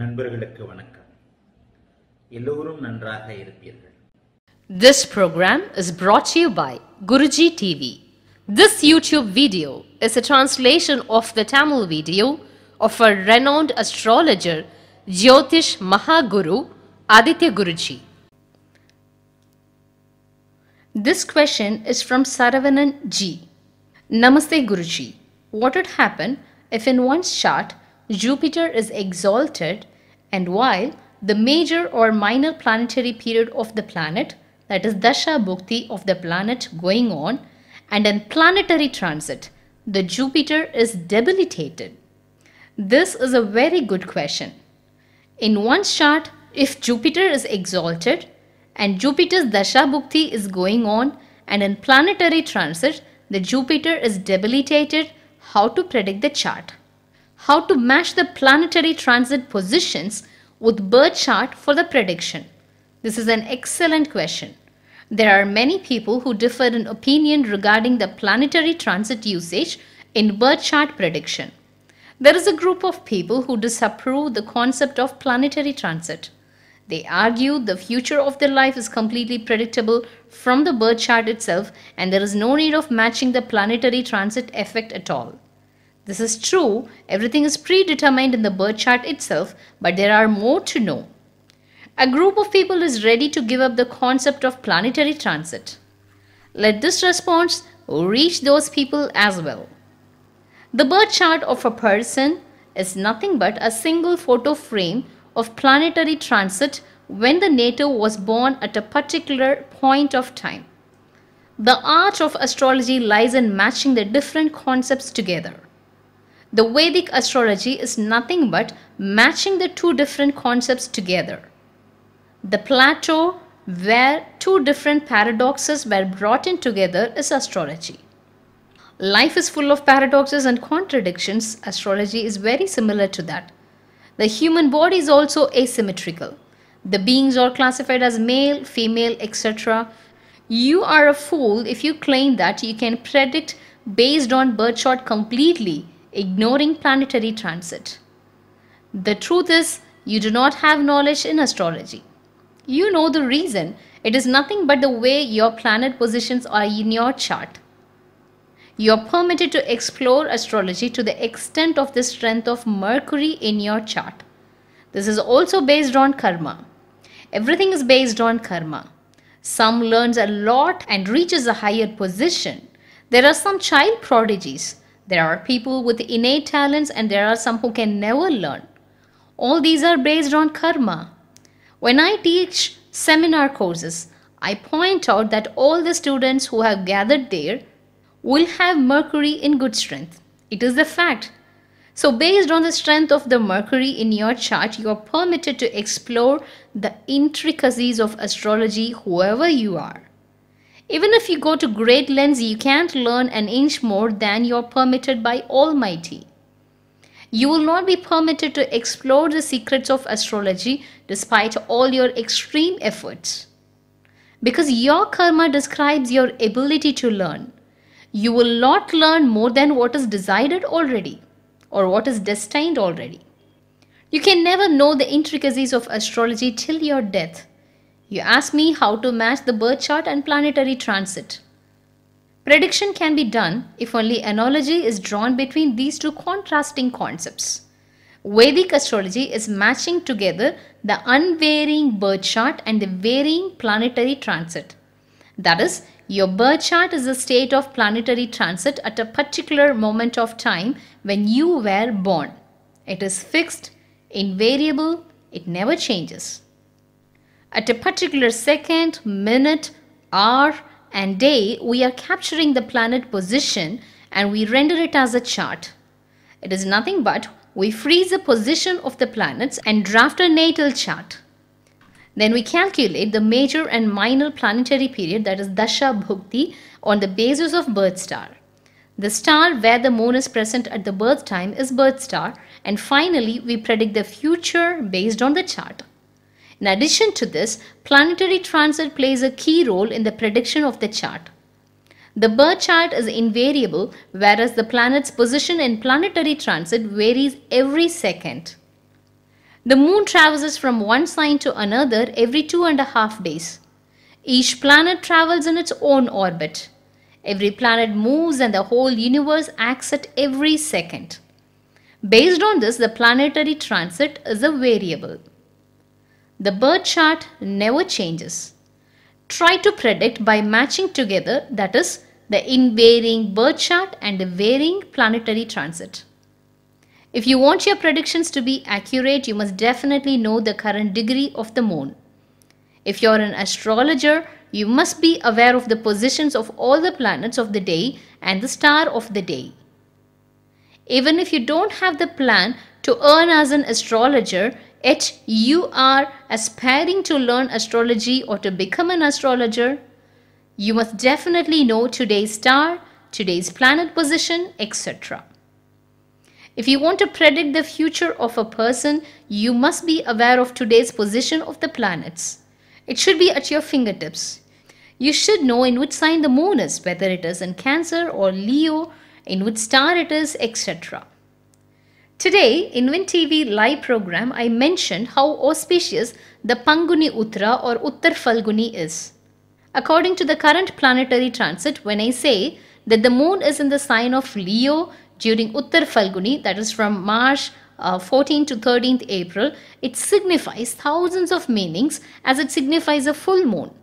நண்பர்களுக்கு வணக்கம் எல்லோரும் நன்றாக இருப்பீர்கள் This program is brought to you by Guruji TV. This YouTube video is a translation of the Tamil video of a renowned astrologer Jyotish Mahaguru Aditya Guruji. This question is from Saravanan G. Namaste Guruji. What would happen if in one's chart Jupiter is exalted and while the major or minor planetary period of the planet that is Dasha Bhukti of the planet going on and in planetary transit the Jupiter is debilitated? This is a very good question. In one chart, if Jupiter is exalted and Jupiter's Dasha Bhukti is going on and in planetary transit, the Jupiter is debilitated, how to predict the chart? how to match the planetary transit positions with birth chart for the prediction. This is an excellent question. There are many people who differ in opinion regarding the planetary transit usage in birth chart prediction. There is a group of people who disapprove the concept of planetary transit. They argue the future of their life is completely predictable from the birth chart itself and there is no need of matching the planetary transit effect at all. This is true, everything is predetermined in the birth chart itself, but there are more to know. A group of people is ready to give up the concept of planetary transit. Let this response reach those people as well. The birth chart of a person is nothing but a single photo frame of planetary transit when the nato was born at a particular point of time. The art of astrology lies in matching the different concepts together. The Vedic astrology is nothing but matching the two different concepts together. The plateau where two different paradoxes were brought in together is astrology. Life is full of paradoxes and contradictions. Astrology is very similar to that. The human body is also asymmetrical. The beings are classified as male, female, etc. You are a fool if you claim that you can predict based on birth chart completely ignoring planetary transit. The truth is, you do not have knowledge in astrology. You know the reason. It is nothing but the way your planet positions are in your chart. You are permitted to explore astrology to the extent of the strength of Mercury in your chart. This is also based on karma. Everything is based on karma. Some learns a lot and reaches a higher position. There are some child prodigies there are people with innate talents and there are some who can never learn. All these are based on karma. When I teach seminar courses, I point out that all the students who have gathered there will have Mercury in good strength. It is the fact. So, based on the strength of the Mercury in your chart, you are permitted to explore the intricacies of astrology, whoever you are. Even if you go to great lengths, you can't learn an inch more than you're permitted by Almighty. You will not be permitted to explore the secrets of astrology despite all your extreme efforts. Because your karma describes your ability to learn. You will not learn more than what is desired already or what is destined already. You can never know the intricacies of astrology till your death you ask me how to match the birth chart and planetary transit. Prediction can be done if only analogy is drawn between these two contrasting concepts. Vedic astrology is matching together the unvarying birth chart and the varying planetary transit. That is, your birth chart is the state of planetary transit at a particular moment of time when you were born. It is fixed, invariable, it never changes. At a particular second, minute, hour, and day, we are capturing the planet position and we render it as a chart. It is nothing but we freeze the position of the planets and draft a natal chart. Then we calculate the major and minor planetary period that is Dasha Bhukti on the basis of birth star. The star where the moon is present at the birth time is birth star and finally we predict the future based on the chart. In addition to this, planetary transit plays a key role in the prediction of the chart. The birth chart is invariable, whereas the planet's position in planetary transit varies every second. The moon traverses from one sign to another every two and a half days. Each planet travels in its own orbit. Every planet moves and the whole universe acts at every second. Based on this, the planetary transit is a variable. The birth chart never changes. Try to predict by matching together, that is, the in-varying birth chart and the varying planetary transit. If you want your predictions to be accurate, you must definitely know the current degree of the moon. If you're an astrologer, you must be aware of the positions of all the planets of the day and the star of the day. Even if you don't have the plan to earn as an astrologer, if you are aspiring to learn astrology or to become an astrologer, you must definitely know today's star, today's planet position, etc. If you want to predict the future of a person, you must be aware of today's position of the planets. It should be at your fingertips. You should know in which sign the moon is, whether it is in Cancer or Leo, in which star it is, etc. Today, in WinTV live program, I mentioned how auspicious the Panguni Uttara or Uttar Falguni is. According to the current planetary transit, when I say that the moon is in the sign of Leo during Uttar Falguni, that is from March uh, 14 to 13th April, it signifies thousands of meanings as it signifies a full moon.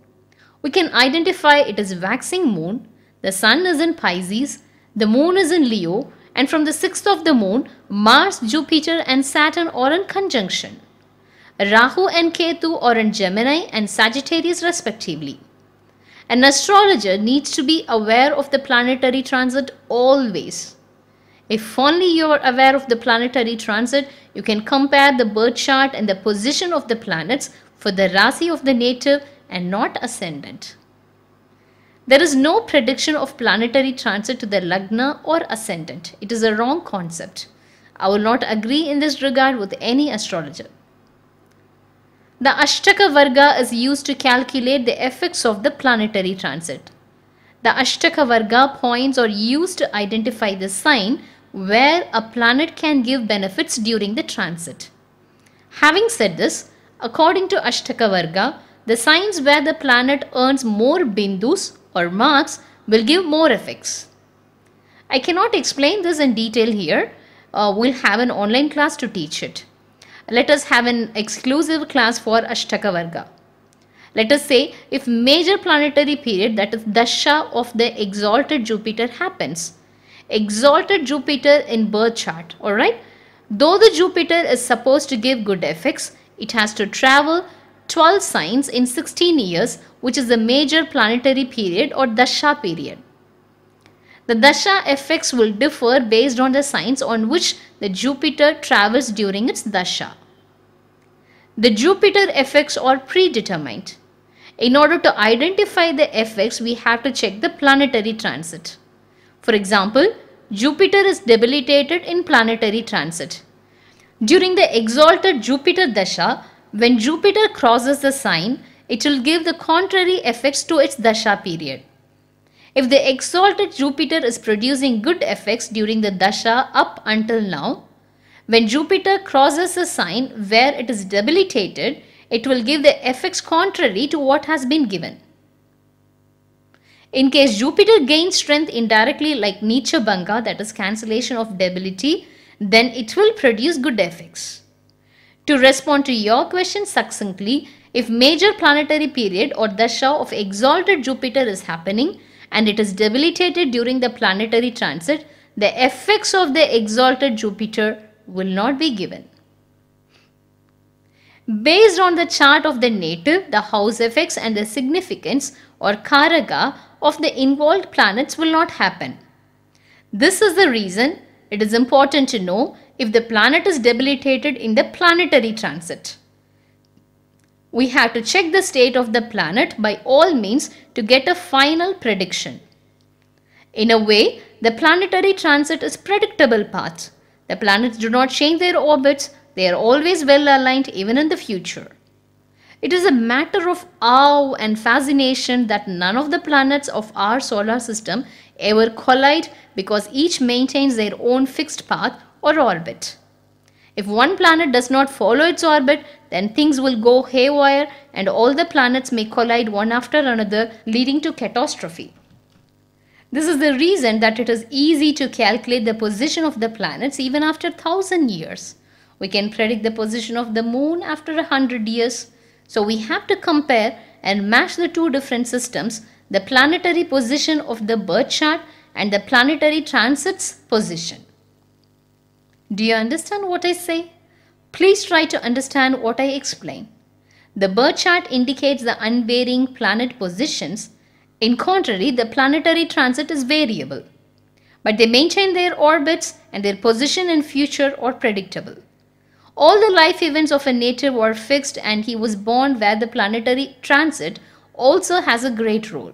We can identify it as waxing moon, the sun is in Pisces, the moon is in Leo, and from the 6th of the moon, Mars, Jupiter and Saturn are in conjunction. Rahu and Ketu are in Gemini and Sagittarius respectively. An astrologer needs to be aware of the planetary transit always. If only you are aware of the planetary transit, you can compare the birth chart and the position of the planets for the Rasi of the native and not ascendant. There is no prediction of planetary transit to their lagna or ascendant. It is a wrong concept. I will not agree in this regard with any astrologer. The Ashtaka Varga is used to calculate the effects of the planetary transit. The Ashtaka Varga points are used to identify the sign where a planet can give benefits during the transit. Having said this, according to Ashtaka Varga, the signs where the planet earns more bindus or marks will give more effects. I cannot explain this in detail here. Uh, we'll have an online class to teach it. Let us have an exclusive class for Ashtaka Varga. Let us say if major planetary period that is Dasha of the exalted Jupiter happens. Exalted Jupiter in birth chart, alright. Though the Jupiter is supposed to give good effects, it has to travel 12 signs in 16 years which is the major planetary period or Dasha period. The Dasha effects will differ based on the signs on which the Jupiter travels during its Dasha. The Jupiter effects are predetermined. In order to identify the effects, we have to check the planetary transit. For example, Jupiter is debilitated in planetary transit. During the exalted Jupiter Dasha, when Jupiter crosses the sign, it will give the contrary effects to its dasha period. If the exalted Jupiter is producing good effects during the dasha up until now, when Jupiter crosses a sign where it is debilitated, it will give the effects contrary to what has been given. In case Jupiter gains strength indirectly like Nicha Banga, that is cancellation of debility, then it will produce good effects. To respond to your question succinctly, if major planetary period or dasha of exalted Jupiter is happening and it is debilitated during the planetary transit, the effects of the exalted Jupiter will not be given. Based on the chart of the native, the house effects and the significance or karaga of the involved planets will not happen. This is the reason it is important to know if the planet is debilitated in the planetary transit. We have to check the state of the planet by all means to get a final prediction. In a way, the planetary transit is predictable path. The planets do not change their orbits, they are always well aligned even in the future. It is a matter of awe and fascination that none of the planets of our solar system ever collide because each maintains their own fixed path or orbit. If one planet does not follow its orbit, then things will go haywire and all the planets may collide one after another, leading to catastrophe. This is the reason that it is easy to calculate the position of the planets even after 1000 years. We can predict the position of the moon after 100 years. So we have to compare and match the two different systems, the planetary position of the birth chart and the planetary transits position. Do you understand what I say? Please try to understand what I explain. The birth chart indicates the unvarying planet positions. In contrary, the planetary transit is variable. But they maintain their orbits and their position in future are predictable. All the life events of a native were fixed and he was born where the planetary transit also has a great role.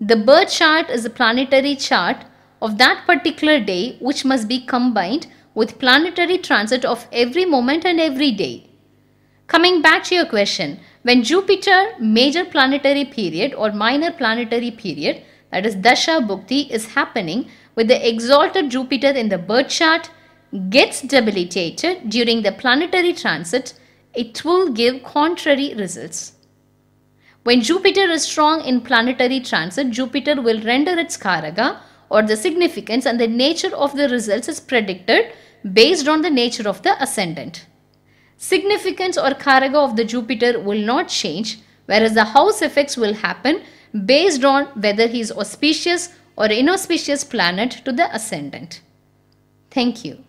The birth chart is a planetary chart of that particular day which must be combined with planetary transit of every moment and every day. Coming back to your question, when Jupiter major planetary period or minor planetary period that is Dasha Bhukti is happening with the exalted Jupiter in the birth chart gets debilitated during the planetary transit, it will give contrary results. When Jupiter is strong in planetary transit, Jupiter will render its Karaga or the significance and the nature of the results is predicted based on the nature of the ascendant. Significance or karaga of the Jupiter will not change whereas the house effects will happen based on whether he is auspicious or inauspicious planet to the ascendant. Thank you.